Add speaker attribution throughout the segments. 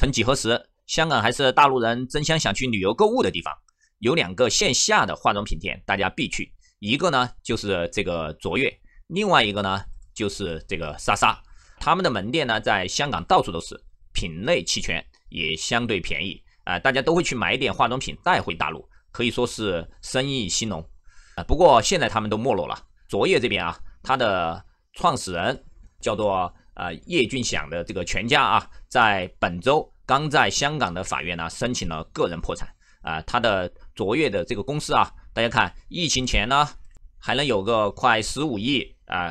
Speaker 1: 曾几何时，香港还是大陆人争相想去旅游购物的地方。有两个线下的化妆品店，大家必去。一个呢就是这个卓越，另外一个呢就是这个莎莎。他们的门店呢在香港到处都是，品类齐全，也相对便宜啊。大家都会去买点化妆品带回大陆，可以说是生意兴隆啊。不过现在他们都没落了。卓越这边啊，它的创始人叫做。啊，叶俊祥的这个全家啊，在本周刚在香港的法院呢申请了个人破产啊。他的卓越的这个公司啊，大家看，疫情前呢还能有个快十五亿啊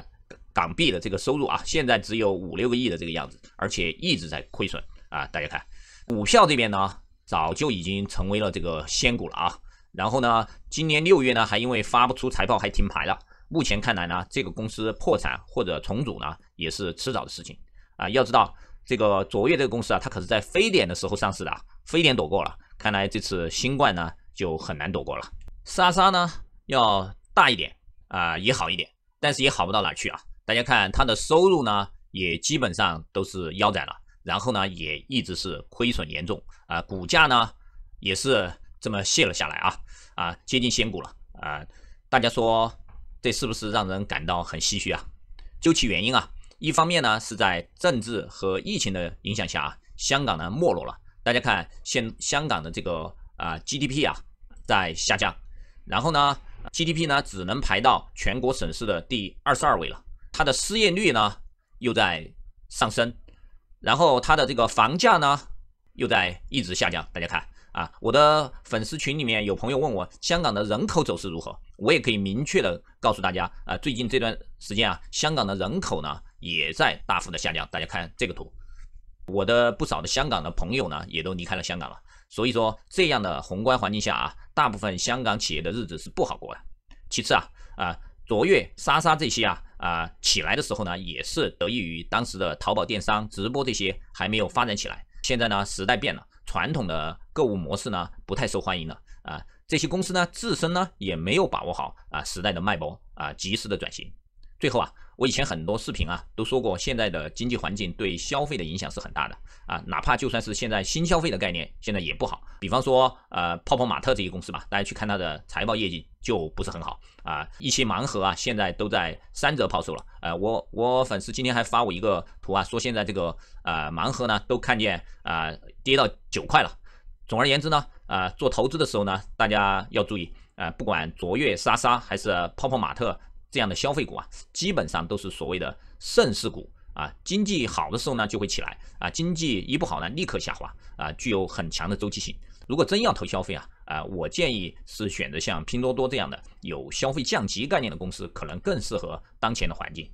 Speaker 1: 港币的这个收入啊，现在只有五六个亿的这个样子，而且一直在亏损啊。大家看，股票这边呢早就已经成为了这个仙股了啊。然后呢，今年六月呢还因为发不出财报还停牌了。目前看来呢，这个公司破产或者重组呢，也是迟早的事情啊。要知道，这个卓越这个公司啊，它可是在非典的时候上市的，非典躲过了，看来这次新冠呢就很难躲过了。莎莎呢要大一点啊，也好一点，但是也好不到哪去啊。大家看它的收入呢，也基本上都是腰斩了，然后呢也一直是亏损严重啊，股价呢也是这么泻了下来啊啊，接近仙股了啊。大家说。这是不是让人感到很唏嘘啊？究其原因啊，一方面呢是在政治和疫情的影响下啊，香港呢没落了。大家看现香港的这个啊 GDP 啊在下降，然后呢 GDP 呢只能排到全国省市的第二十二位了。它的失业率呢又在上升，然后它的这个房价呢又在一直下降。大家看。啊，我的粉丝群里面有朋友问我香港的人口走势如何，我也可以明确的告诉大家啊，最近这段时间啊，香港的人口呢也在大幅的下降。大家看这个图，我的不少的香港的朋友呢也都离开了香港了。所以说，这样的宏观环境下啊，大部分香港企业的日子是不好过的。其次啊，啊卓越、莎莎这些啊啊起来的时候呢，也是得益于当时的淘宝电商、直播这些还没有发展起来。现在呢，时代变了。传统的购物模式呢不太受欢迎了啊，这些公司呢自身呢也没有把握好啊时代的脉搏啊，及时的转型。最后啊，我以前很多视频啊都说过，现在的经济环境对消费的影响是很大的啊，哪怕就算是现在新消费的概念，现在也不好。比方说呃泡泡玛特这些公司吧，大家去看它的财报业绩就不是很好啊。一些盲盒啊现在都在三折抛售了，呃我我粉丝今天还发我一个图啊，说现在这个呃盲盒呢都看见啊。跌到九块了。总而言之呢，啊，做投资的时候呢，大家要注意啊，不管卓越、莎莎还是泡泡玛特这样的消费股啊，基本上都是所谓的盛世股啊。经济好的时候呢，就会起来啊；经济一不好呢，立刻下滑啊，具有很强的周期性。如果真要投消费啊，啊，我建议是选择像拼多多这样的有消费降级概念的公司，可能更适合当前的环境。